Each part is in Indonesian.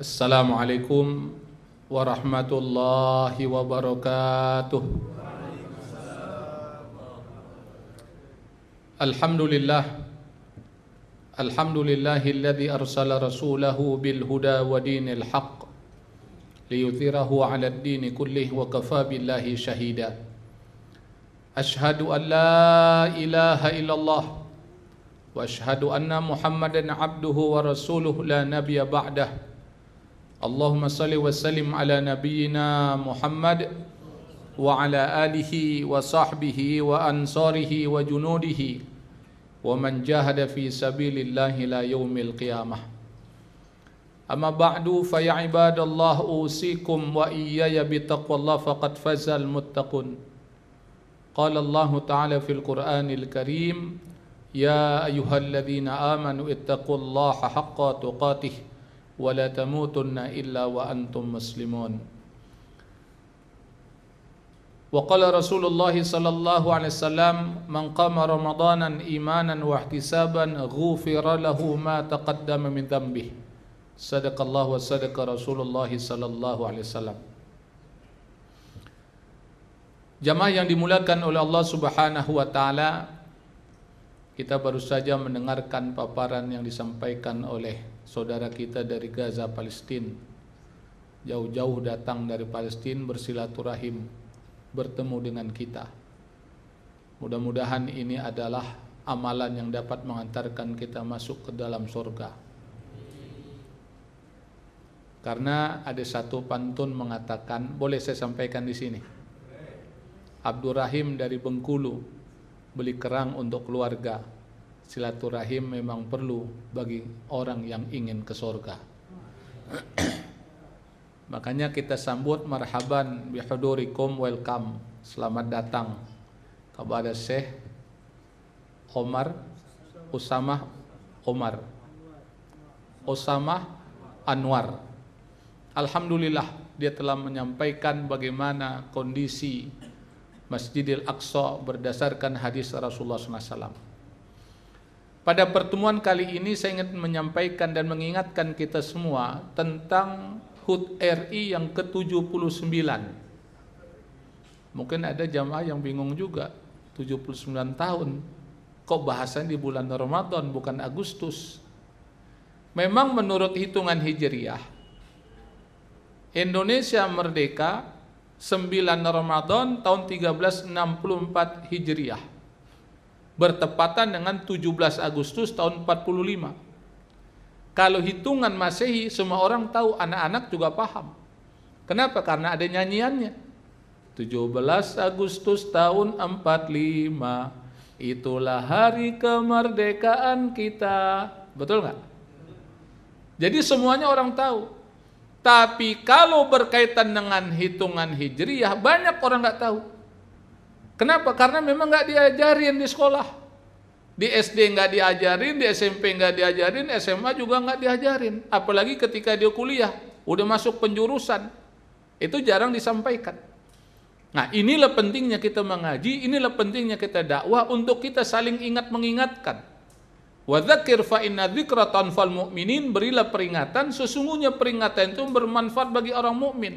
Assalamualaikum warahmatullahi wabarakatuh. Alhamdulillah Alhamdulillahilladzi arsala rasulahu bil huda wa dinil haqq liyuthirahu 'ala ad-din kullih wa kafa billahi shahida. Ashhadu an la ilaha illallah wa ashhadu anna Muhammadan 'abduhu wa rasuluhu la nabiyya ba'dahu. اللهم صل وسلم على نبينا محمد وعلى آله وصحبه وأنصاره وجنوده ومن جاهد في سبيل الله لا يوم القيامة أما بعد فيا عباد الله أوصيكم وإياي بتقوى الله فقد فاز المتقون قال الله تعالى في القرآن الكريم يا أيها الذين آمنوا اتقوا الله حق تقاته ولا تموتن إلا وأنتم مسلمون وقال رسول الله صلى الله عليه وسلم من قام رمضانا إيمانا واحتسابا غفر له ما تقدم من ذنبه صدق الله وصدق رسول الله صلى الله عليه وسلم Jamaah yang dimuliakan oleh Allah Subhanahu wa taala, kita baru saja mendengarkan paparan yang disampaikan oleh saudara kita dari Gaza Palestina jauh-jauh datang dari Palestina bersilaturahim bertemu dengan kita. Mudah-mudahan ini adalah amalan yang dapat mengantarkan kita masuk ke dalam surga. Karena ada satu pantun mengatakan, boleh saya sampaikan di sini. Abdurrahim dari Bengkulu beli kerang untuk keluarga silaturahim memang perlu bagi orang yang ingin ke surga. Makanya kita sambut marhaban bihadurikum welcome. Selamat datang kepada Syekh Omar Usamah Omar Usamah Anwar. Alhamdulillah dia telah menyampaikan bagaimana kondisi Masjidil Aqsa berdasarkan hadis Rasulullah SAW. Pada pertemuan kali ini saya ingin menyampaikan dan mengingatkan kita semua tentang HUT RI yang ke-79. Mungkin ada jamaah yang bingung juga, 79 tahun. Kok bahasan di bulan Ramadan bukan Agustus? Memang menurut hitungan Hijriah, Indonesia merdeka 9 Ramadan tahun 1364 Hijriah bertepatan dengan 17 Agustus tahun 45. Kalau hitungan Masehi semua orang tahu, anak-anak juga paham. Kenapa? Karena ada nyanyiannya. 17 Agustus tahun 45 itulah hari kemerdekaan kita. Betul nggak? Jadi semuanya orang tahu. Tapi kalau berkaitan dengan hitungan hijriyah banyak orang nggak tahu. Kenapa? Karena memang nggak diajarin di sekolah. Di SD nggak diajarin, di SMP nggak diajarin, SMA juga nggak diajarin. Apalagi ketika dia kuliah, udah masuk penjurusan, itu jarang disampaikan. Nah inilah pentingnya kita mengaji, inilah pentingnya kita dakwah untuk kita saling ingat mengingatkan. Wadzakir fa inna dzikra tanfal mu'minin berilah peringatan sesungguhnya peringatan itu bermanfaat bagi orang mukmin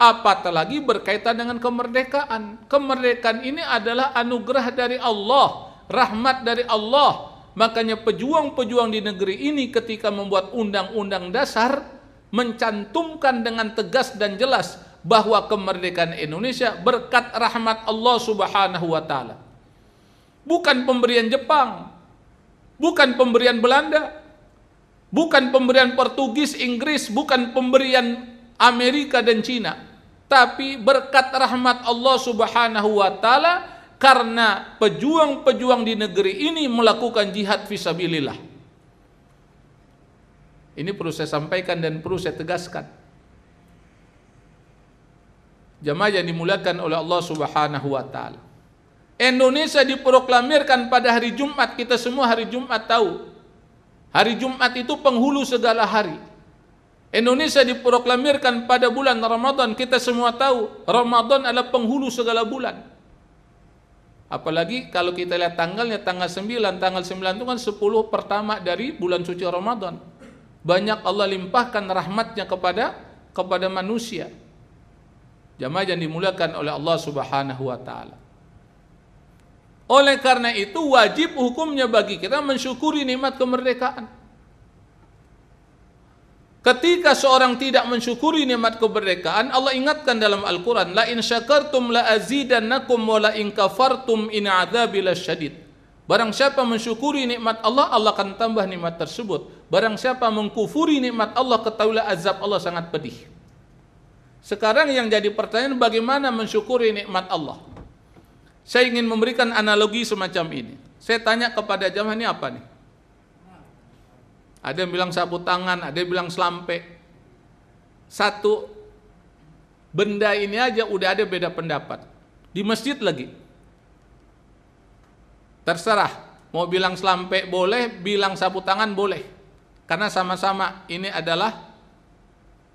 apatah lagi berkaitan dengan kemerdekaan. Kemerdekaan ini adalah anugerah dari Allah, rahmat dari Allah. Makanya pejuang-pejuang di negeri ini ketika membuat undang-undang dasar mencantumkan dengan tegas dan jelas bahwa kemerdekaan Indonesia berkat rahmat Allah Subhanahu wa taala. Bukan pemberian Jepang, bukan pemberian Belanda, bukan pemberian Portugis, Inggris, bukan pemberian Amerika dan Cina, tapi berkat rahmat Allah Subhanahu wa taala karena pejuang-pejuang di negeri ini melakukan jihad fisabilillah. Ini perlu saya sampaikan dan perlu saya tegaskan. Jamaah yang dimuliakan oleh Allah Subhanahu wa taala. Indonesia diproklamirkan pada hari Jumat, kita semua hari Jumat tahu. Hari Jumat itu penghulu segala hari. Indonesia diproklamirkan pada bulan Ramadan. Kita semua tahu Ramadan adalah penghulu segala bulan. Apalagi kalau kita lihat tanggalnya tanggal 9, tanggal 9 itu kan 10 pertama dari bulan suci Ramadan. Banyak Allah limpahkan rahmatnya kepada kepada manusia. Jamaah yang dimuliakan oleh Allah Subhanahu wa taala. Oleh karena itu wajib hukumnya bagi kita mensyukuri nikmat kemerdekaan. Ketika seorang tidak mensyukuri nikmat kemerdekaan, Allah ingatkan dalam Al-Quran, La in syakartum la azidannakum wa la in kafartum in azabila syadid. Barang siapa mensyukuri nikmat Allah, Allah akan tambah nikmat tersebut. Barang siapa mengkufuri nikmat Allah, ketahuilah azab Allah sangat pedih. Sekarang yang jadi pertanyaan bagaimana mensyukuri nikmat Allah? Saya ingin memberikan analogi semacam ini. Saya tanya kepada jamaah ini apa nih? Ada yang bilang sapu tangan, ada yang bilang selampe. Satu benda ini aja udah ada beda pendapat. Di masjid lagi. Terserah mau bilang selampe boleh, bilang sapu tangan boleh. Karena sama-sama ini adalah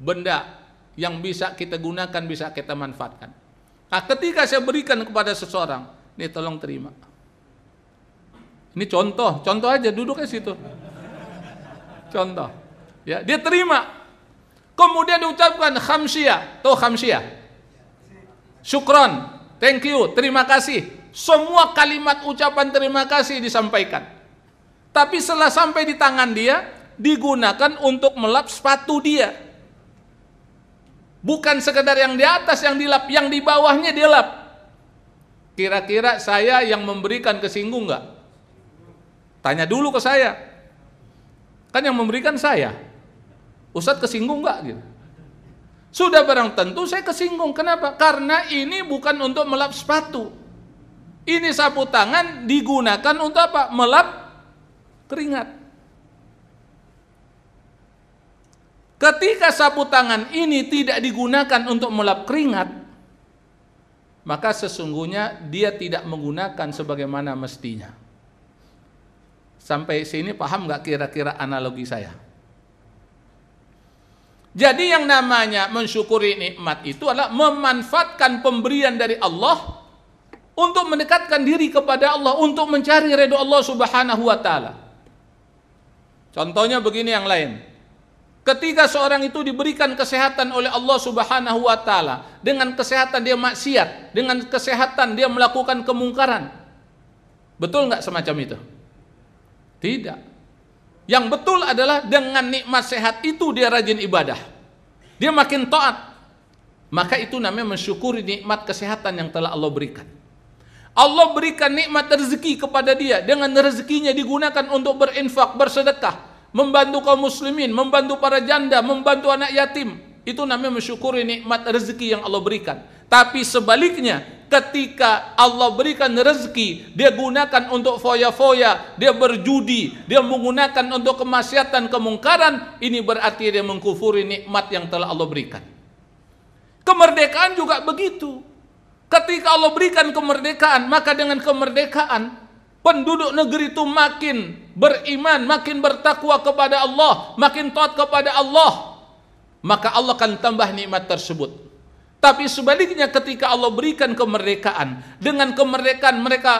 benda yang bisa kita gunakan, bisa kita manfaatkan. Nah, ketika saya berikan kepada seseorang, ini tolong terima. Ini contoh, contoh aja duduknya situ contoh. Ya, dia terima. Kemudian diucapkan khamsia toh khamsia Syukron, thank you, terima kasih. Semua kalimat ucapan terima kasih disampaikan. Tapi setelah sampai di tangan dia, digunakan untuk melap sepatu dia. Bukan sekedar yang di atas yang dilap, yang di bawahnya dilap. Kira-kira saya yang memberikan kesinggung nggak? Tanya dulu ke saya. Kan yang memberikan saya. Ustadz kesinggung nggak gitu? Sudah barang tentu saya kesinggung. Kenapa? Karena ini bukan untuk melap sepatu. Ini sapu tangan digunakan untuk apa? Melap keringat. Ketika sapu tangan ini tidak digunakan untuk melap keringat, maka sesungguhnya dia tidak menggunakan sebagaimana mestinya. Sampai sini paham nggak kira-kira analogi saya? Jadi yang namanya mensyukuri nikmat itu adalah memanfaatkan pemberian dari Allah untuk mendekatkan diri kepada Allah, untuk mencari ridho Allah Subhanahu wa taala. Contohnya begini yang lain. Ketika seorang itu diberikan kesehatan oleh Allah Subhanahu wa taala, dengan kesehatan dia maksiat, dengan kesehatan dia melakukan kemungkaran. Betul nggak semacam itu? Tidak. Yang betul adalah dengan nikmat sehat itu dia rajin ibadah. Dia makin taat. Maka itu namanya mensyukuri nikmat kesehatan yang telah Allah berikan. Allah berikan nikmat rezeki kepada dia dengan rezekinya digunakan untuk berinfak, bersedekah, membantu kaum muslimin, membantu para janda, membantu anak yatim. Itu namanya mensyukuri nikmat rezeki yang Allah berikan. Tapi sebaliknya, ketika Allah berikan rezeki, dia gunakan untuk foya-foya, dia berjudi, dia menggunakan untuk kemaksiatan, kemungkaran, ini berarti dia mengkufuri nikmat yang telah Allah berikan. Kemerdekaan juga begitu. Ketika Allah berikan kemerdekaan, maka dengan kemerdekaan penduduk negeri itu makin beriman, makin bertakwa kepada Allah, makin taat kepada Allah, maka Allah akan tambah nikmat tersebut. Tapi sebaliknya ketika Allah berikan kemerdekaan, dengan kemerdekaan mereka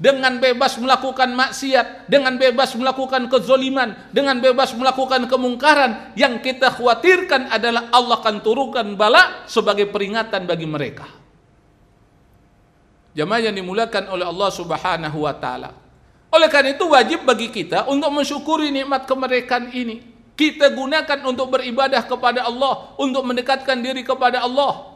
dengan bebas melakukan maksiat, dengan bebas melakukan kezoliman, dengan bebas melakukan kemungkaran. Yang kita khawatirkan adalah Allah akan turunkan bala sebagai peringatan bagi mereka. Jamaah yang dimulakan oleh Allah Subhanahu wa taala. Oleh karena itu wajib bagi kita untuk mensyukuri nikmat kemerdekaan ini. Kita gunakan untuk beribadah kepada Allah, untuk mendekatkan diri kepada Allah,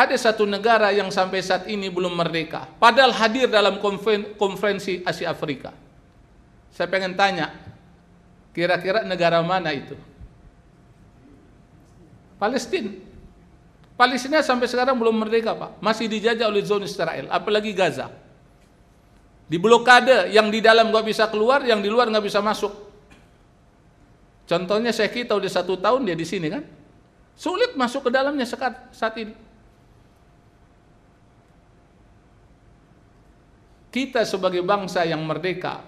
Ada satu negara yang sampai saat ini belum merdeka, padahal hadir dalam konferensi Asia Afrika. Saya pengen tanya, kira-kira negara mana itu? Palestina. Palestina sampai sekarang belum merdeka, Pak. Masih dijajah oleh zona Israel, apalagi Gaza. Di blokade yang di dalam nggak bisa keluar, yang di luar nggak bisa masuk. Contohnya saya kita udah satu tahun dia di sini kan, sulit masuk ke dalamnya saat ini. kita sebagai bangsa yang merdeka,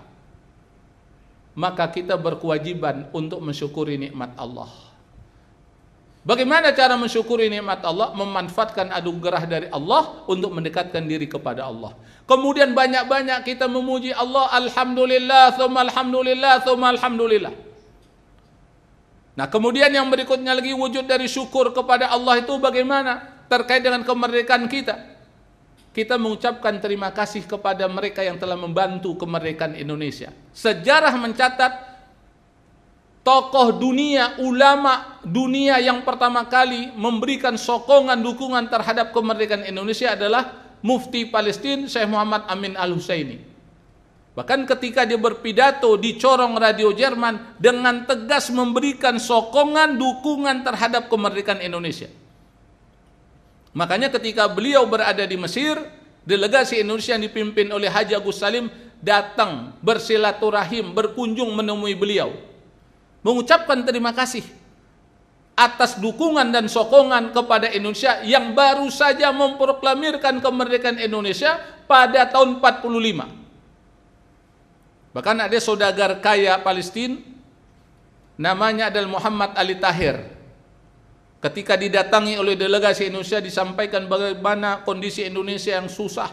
maka kita berkewajiban untuk mensyukuri nikmat Allah. Bagaimana cara mensyukuri nikmat Allah? Memanfaatkan adu gerah dari Allah untuk mendekatkan diri kepada Allah. Kemudian banyak-banyak kita memuji Allah, alhamdulillah, thumma alhamdulillah, thumma alhamdulillah. Nah, kemudian yang berikutnya lagi wujud dari syukur kepada Allah itu bagaimana? Terkait dengan kemerdekaan kita kita mengucapkan terima kasih kepada mereka yang telah membantu kemerdekaan Indonesia. Sejarah mencatat tokoh dunia, ulama dunia yang pertama kali memberikan sokongan dukungan terhadap kemerdekaan Indonesia adalah Mufti Palestina Syekh Muhammad Amin Al-Husaini. Bahkan ketika dia berpidato di corong radio Jerman dengan tegas memberikan sokongan dukungan terhadap kemerdekaan Indonesia. Makanya ketika beliau berada di Mesir, delegasi Indonesia yang dipimpin oleh Haji Agus Salim datang bersilaturahim, berkunjung menemui beliau. Mengucapkan terima kasih atas dukungan dan sokongan kepada Indonesia yang baru saja memproklamirkan kemerdekaan Indonesia pada tahun 45. Bahkan ada saudagar kaya Palestina namanya adalah Muhammad Ali Tahir Ketika didatangi oleh delegasi Indonesia disampaikan bagaimana kondisi Indonesia yang susah,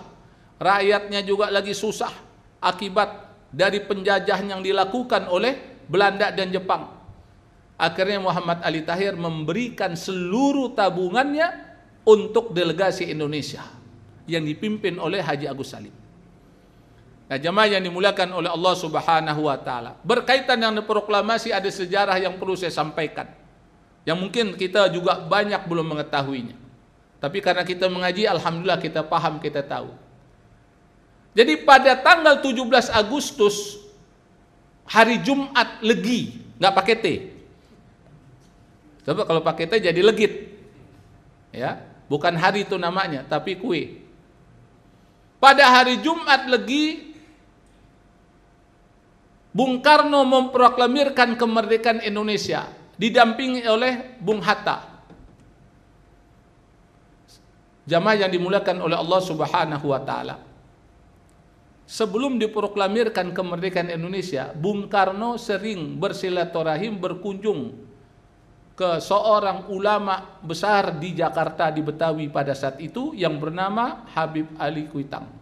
rakyatnya juga lagi susah akibat dari penjajahan yang dilakukan oleh Belanda dan Jepang. Akhirnya Muhammad Ali Tahir memberikan seluruh tabungannya untuk delegasi Indonesia yang dipimpin oleh Haji Agus Salim. Nah, jemaah yang dimuliakan oleh Allah Subhanahu wa taala. Berkaitan dengan proklamasi ada sejarah yang perlu saya sampaikan yang mungkin kita juga banyak belum mengetahuinya. Tapi karena kita mengaji, alhamdulillah kita paham, kita tahu. Jadi pada tanggal 17 Agustus hari Jumat legi, nggak pakai T. Coba kalau pakai T jadi legit. Ya, bukan hari itu namanya, tapi kue. Pada hari Jumat legi Bung Karno memproklamirkan kemerdekaan Indonesia didampingi oleh Bung Hatta. Jamaah yang dimuliakan oleh Allah Subhanahu wa taala. Sebelum diproklamirkan kemerdekaan Indonesia, Bung Karno sering bersilaturahim berkunjung ke seorang ulama besar di Jakarta di Betawi pada saat itu yang bernama Habib Ali Kuitang.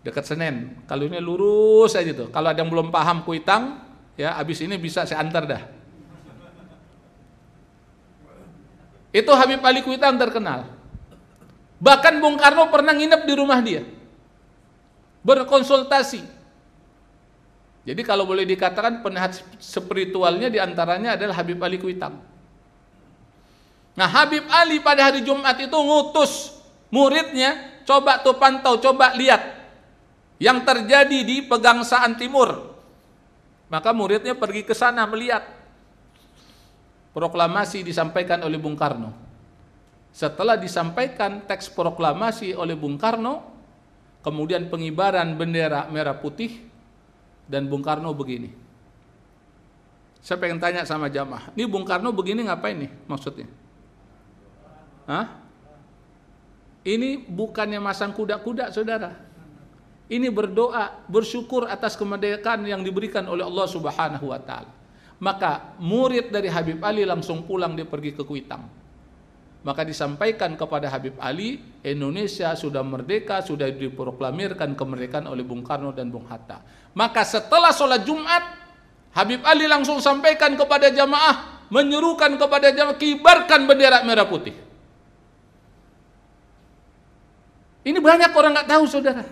dekat Senen. ini lurus aja tuh. Kalau ada yang belum paham kuitang, ya abis ini bisa saya antar dah. Itu Habib Ali Kuitang terkenal. Bahkan Bung Karno pernah nginep di rumah dia. Berkonsultasi. Jadi kalau boleh dikatakan penahat spiritualnya diantaranya adalah Habib Ali Kuitang. Nah Habib Ali pada hari Jumat itu ngutus muridnya coba tuh pantau, coba lihat yang terjadi di Pegangsaan Timur. Maka muridnya pergi ke sana melihat. Proklamasi disampaikan oleh Bung Karno. Setelah disampaikan teks proklamasi oleh Bung Karno, kemudian pengibaran bendera merah putih dan Bung Karno begini. Saya pengen tanya sama jamaah, ini Bung Karno begini ngapain nih maksudnya? Hah? Ini bukannya masang kuda-kuda, saudara ini berdoa, bersyukur atas kemerdekaan yang diberikan oleh Allah Subhanahu wa taala. Maka murid dari Habib Ali langsung pulang dia pergi ke Kuitang. Maka disampaikan kepada Habib Ali, Indonesia sudah merdeka, sudah diproklamirkan kemerdekaan oleh Bung Karno dan Bung Hatta. Maka setelah sholat Jumat, Habib Ali langsung sampaikan kepada jamaah, menyerukan kepada jamaah, kibarkan bendera merah putih. Ini banyak orang nggak tahu saudara.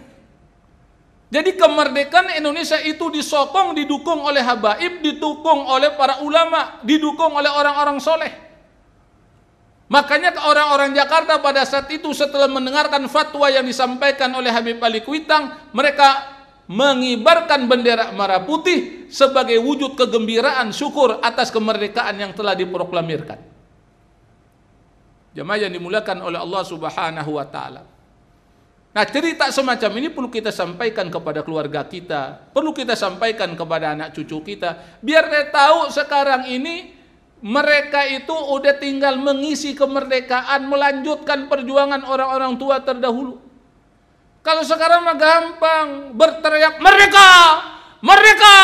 Jadi kemerdekaan Indonesia itu disokong, didukung oleh habaib, didukung oleh para ulama, didukung oleh orang-orang soleh. Makanya orang-orang Jakarta pada saat itu setelah mendengarkan fatwa yang disampaikan oleh Habib Ali Kuitang, mereka mengibarkan bendera merah putih sebagai wujud kegembiraan syukur atas kemerdekaan yang telah diproklamirkan. Jemaah yang dimulakan oleh Allah Subhanahu wa taala. Nah, cerita semacam ini perlu kita sampaikan kepada keluarga kita, perlu kita sampaikan kepada anak cucu kita, biar dia tahu sekarang ini mereka itu udah tinggal mengisi kemerdekaan, melanjutkan perjuangan orang-orang tua terdahulu. Kalau sekarang mah gampang berteriak mereka, mereka,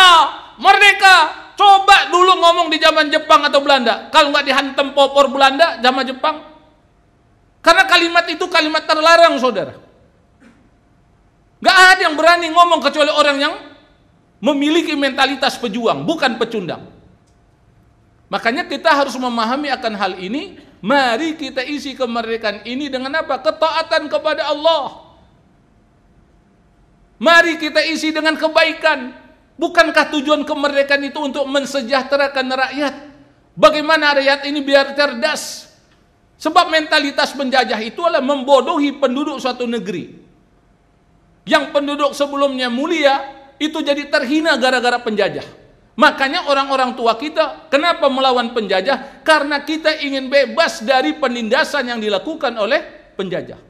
mereka. Coba dulu ngomong di zaman Jepang atau Belanda. Kalau nggak dihantam popor Belanda, zaman Jepang. Karena kalimat itu kalimat terlarang, saudara. Gak ada yang berani ngomong kecuali orang yang memiliki mentalitas pejuang, bukan pecundang. Makanya kita harus memahami akan hal ini. Mari kita isi kemerdekaan ini dengan apa? Ketaatan kepada Allah. Mari kita isi dengan kebaikan. Bukankah tujuan kemerdekaan itu untuk mensejahterakan rakyat? Bagaimana rakyat ini biar cerdas? Sebab mentalitas penjajah itu adalah membodohi penduduk suatu negeri yang penduduk sebelumnya mulia itu jadi terhina gara-gara penjajah. Makanya orang-orang tua kita kenapa melawan penjajah? Karena kita ingin bebas dari penindasan yang dilakukan oleh penjajah.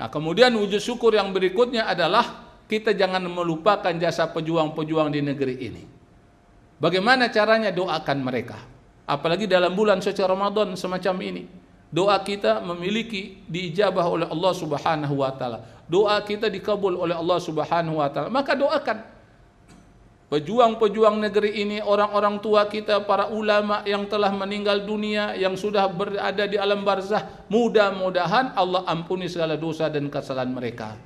Nah, kemudian wujud syukur yang berikutnya adalah kita jangan melupakan jasa pejuang-pejuang di negeri ini. Bagaimana caranya doakan mereka? Apalagi dalam bulan suci Ramadan semacam ini. Doa kita memiliki diijabah oleh Allah Subhanahu wa taala. Doa kita dikabul oleh Allah Subhanahu wa taala. Maka doakan pejuang-pejuang negeri ini, orang-orang tua kita, para ulama yang telah meninggal dunia, yang sudah berada di alam barzah, mudah-mudahan Allah ampuni segala dosa dan kesalahan mereka.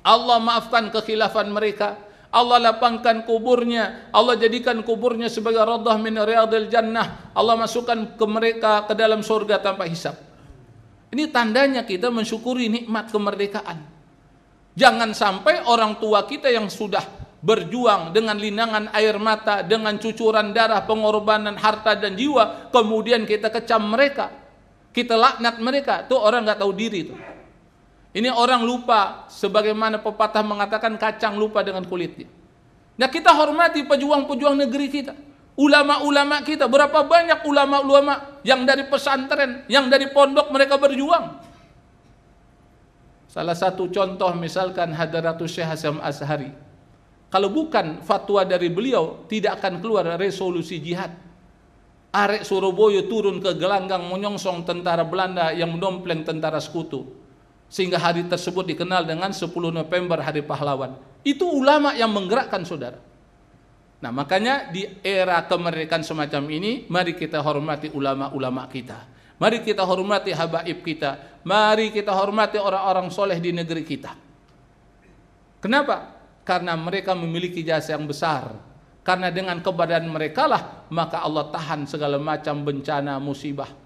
Allah maafkan kekhilafan mereka. Allah lapangkan kuburnya, Allah jadikan kuburnya sebagai radah min riyadil jannah. Allah masukkan ke mereka ke dalam surga tanpa hisap. Ini tandanya kita mensyukuri nikmat kemerdekaan. Jangan sampai orang tua kita yang sudah berjuang dengan linangan air mata, dengan cucuran darah, pengorbanan harta dan jiwa, kemudian kita kecam mereka, kita laknat mereka, tuh orang nggak tahu diri tuh. Ini orang lupa sebagaimana pepatah mengatakan kacang lupa dengan kulitnya. Nah kita hormati pejuang-pejuang negeri kita. Ulama-ulama kita, berapa banyak ulama-ulama yang dari pesantren, yang dari pondok mereka berjuang. Salah satu contoh misalkan Hadaratus Syekh Hasyam Ashari. Kalau bukan fatwa dari beliau, tidak akan keluar resolusi jihad. Arek Surabaya turun ke gelanggang menyongsong tentara Belanda yang mendompleng tentara sekutu sehingga hari tersebut dikenal dengan 10 November Hari Pahlawan. Itu ulama yang menggerakkan saudara. Nah, makanya di era kemerdekaan semacam ini mari kita hormati ulama-ulama kita. Mari kita hormati habaib kita. Mari kita hormati orang-orang soleh di negeri kita. Kenapa? Karena mereka memiliki jasa yang besar. Karena dengan keberadaan mereka lah maka Allah tahan segala macam bencana, musibah.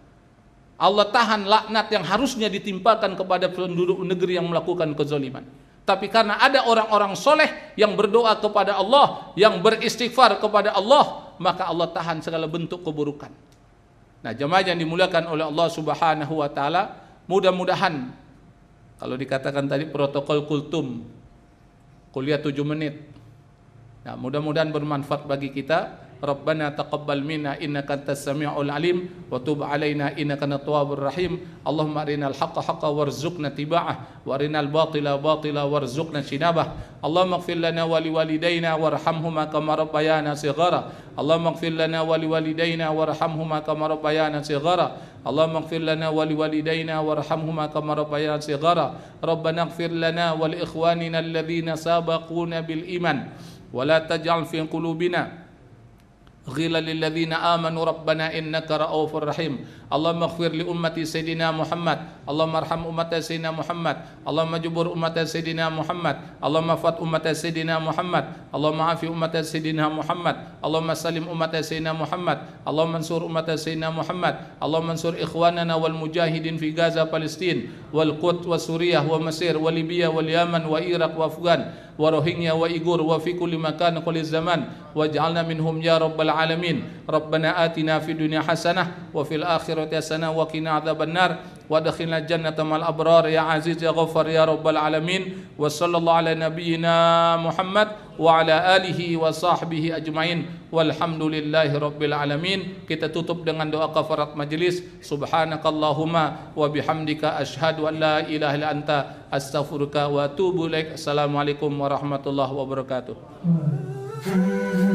Allah tahan laknat yang harusnya ditimpakan kepada penduduk negeri yang melakukan kezaliman. Tapi karena ada orang-orang soleh yang berdoa kepada Allah, yang beristighfar kepada Allah, maka Allah tahan segala bentuk keburukan. Nah, jemaah yang dimuliakan oleh Allah Subhanahu wa taala, mudah-mudahan kalau dikatakan tadi protokol kultum kuliah 7 menit. Nah, mudah-mudahan bermanfaat bagi kita ربنا تقبل منا إنك أنت السميع العليم وتب علينا إنك أنت التواب الرحيم اللهم أرنا الحق حقا وارزقنا اتباعه وأرنا الباطل باطلا وارزقنا اجتنابه اللهم اغفر لنا ولوالدينا وارحمهما كما ربيانا صغارا اللهم اغفر لنا ولوالدينا وارحمهما كما ربيانا صغارا اللهم اغفر لنا ولوالدينا وارحمهما كما ربيانا صغارا ربنا اغفر لنا ولإخواننا الذين سابقونا بالإيمان ولا تجعل في قلوبنا غيل للذين آمنوا ربنا إنك رؤوف رحيم اللهم اغفر لأمة سيدنا محمد اللهم ارحم أمة سيدنا محمد اللهم جبر أمة سيدنا محمد اللهم فات أمة سيدنا محمد اللهم عافي أمة سيدنا محمد اللهم سلم أمة سيدنا محمد اللهم انصر أمة سيدنا محمد اللهم انصر إخواننا والمجاهدين في غزة فلسطين والقط وسوريا ومصر وليبيا واليمن وإيراق وأفغان وروهينيا وإيغور وفي كل مكان كل زمان waj'alna minhum ya rabbal alamin rabbana atina fid dunya hasanah wafil akhirat akhirati hasanah wa qina adzabannar wa adkhilna jannata mal abrar ya aziz ya ghaffar ya rabbal alamin wa ala nabiyyina muhammad wa ala alihi wa sahbihi walhamdulillahi alamin kita tutup dengan doa kafarat majlis subhanakallahumma wa bihamdika asyhadu an la ilaha illa wa atubu assalamualaikum warahmatullahi wabarakatuh Mm-hmm.